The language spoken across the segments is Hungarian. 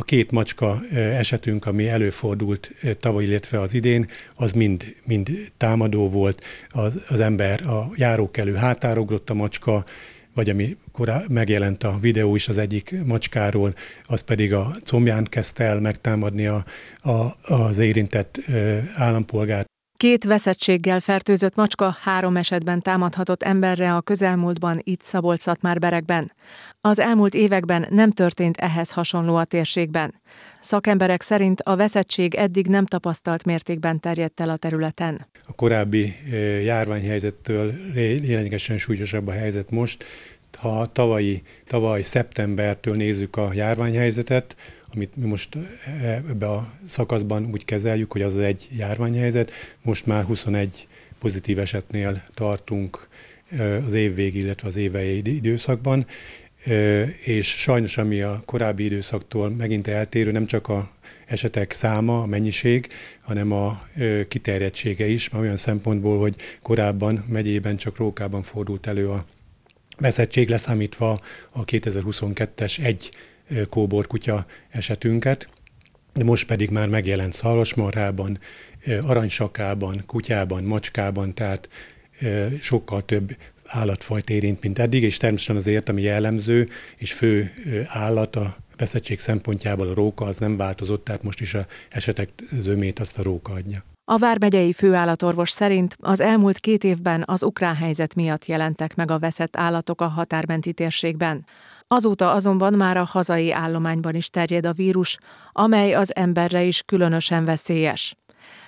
a két macska esetünk, ami előfordult tavaly, illetve az idén, az mind, mind támadó volt. Az, az ember a járókelő hátára ugrott a macska, vagy ami megjelent a videó is az egyik macskáról, az pedig a combján kezdte el megtámadni a, a, az érintett állampolgárt. Két veszettséggel fertőzött macska három esetben támadhatott emberre a közelmúltban itt szabolcs berekben. Az elmúlt években nem történt ehhez hasonló a térségben. Szakemberek szerint a veszettség eddig nem tapasztalt mértékben terjedt el a területen. A korábbi eh, járványhelyzettől lényegesen súlyosabb a helyzet most, ha tavalyi, tavaly szeptembertől nézzük a járványhelyzetet, amit mi most e, ebbe a szakaszban úgy kezeljük, hogy az egy járványhelyzet, most már 21 pozitív esetnél tartunk e, az év illetve az évei időszakban, e, és sajnos ami a korábbi időszaktól megint eltérő, nem csak a esetek száma, a mennyiség, hanem a kiterjedtsége is, olyan szempontból, hogy korábban megyében csak Rókában fordult elő a veszettség leszámítva a 2022-es egy kóborkutya esetünket, de most pedig már megjelent szarvasmarhában, aranysakában, kutyában, macskában, tehát sokkal több állatfajt érint, mint eddig, és természetesen azért, ami jellemző és fő állat a veszettség szempontjából a róka az nem változott, tehát most is a esetek zömét azt a róka adja. A Vár megyei főállatorvos szerint az elmúlt két évben az ukrán helyzet miatt jelentek meg a veszett állatok a határmenti térségben. Azóta azonban már a hazai állományban is terjed a vírus, amely az emberre is különösen veszélyes.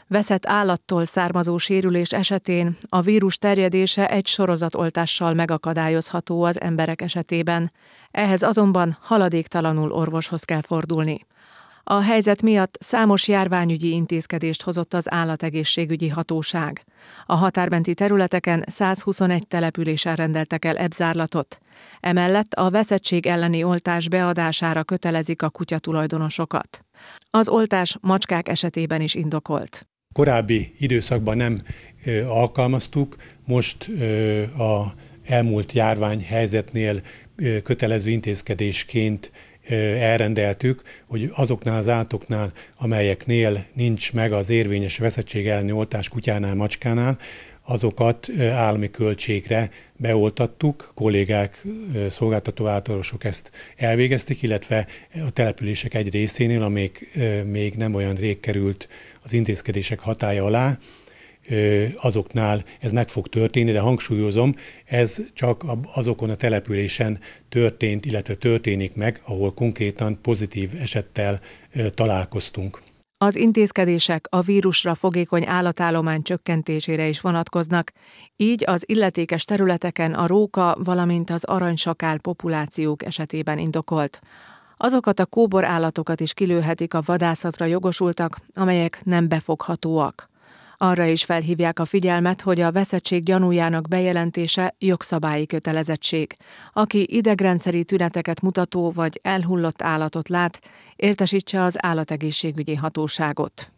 Veszett állattól származó sérülés esetén a vírus terjedése egy sorozatoltással megakadályozható az emberek esetében, ehhez azonban haladéktalanul orvoshoz kell fordulni. A helyzet miatt számos járványügyi intézkedést hozott az állategészségügyi hatóság. A határbenti területeken 121 településen rendeltek el ebzárlatot. Emellett a veszettség elleni oltás beadására kötelezik a kutyatulajdonosokat. Az oltás macskák esetében is indokolt. Korábbi időszakban nem ö, alkalmaztuk, most ö, a elmúlt járvány helyzetnél ö, kötelező intézkedésként elrendeltük, hogy azoknál az állatoknál, amelyeknél nincs meg az érvényes veszettség elleni oltás kutyánál, macskánál, azokat állami költségre beoltattuk, kollégák, szolgáltató általosok ezt elvégezték, illetve a települések egy részénél, amik még nem olyan rég került az intézkedések hatája alá, azoknál ez meg fog történni, de hangsúlyozom, ez csak azokon a településen történt, illetve történik meg, ahol konkrétan pozitív esettel találkoztunk. Az intézkedések a vírusra fogékony állatállomány csökkentésére is vonatkoznak, így az illetékes területeken a róka, valamint az aranysakál populációk esetében indokolt. Azokat a kóbor állatokat is kilőhetik a vadászatra jogosultak, amelyek nem befoghatóak. Arra is felhívják a figyelmet, hogy a veszettség gyanújának bejelentése jogszabályi kötelezettség. Aki idegrendszeri tüneteket mutató vagy elhullott állatot lát, értesítse az állategészségügyi hatóságot.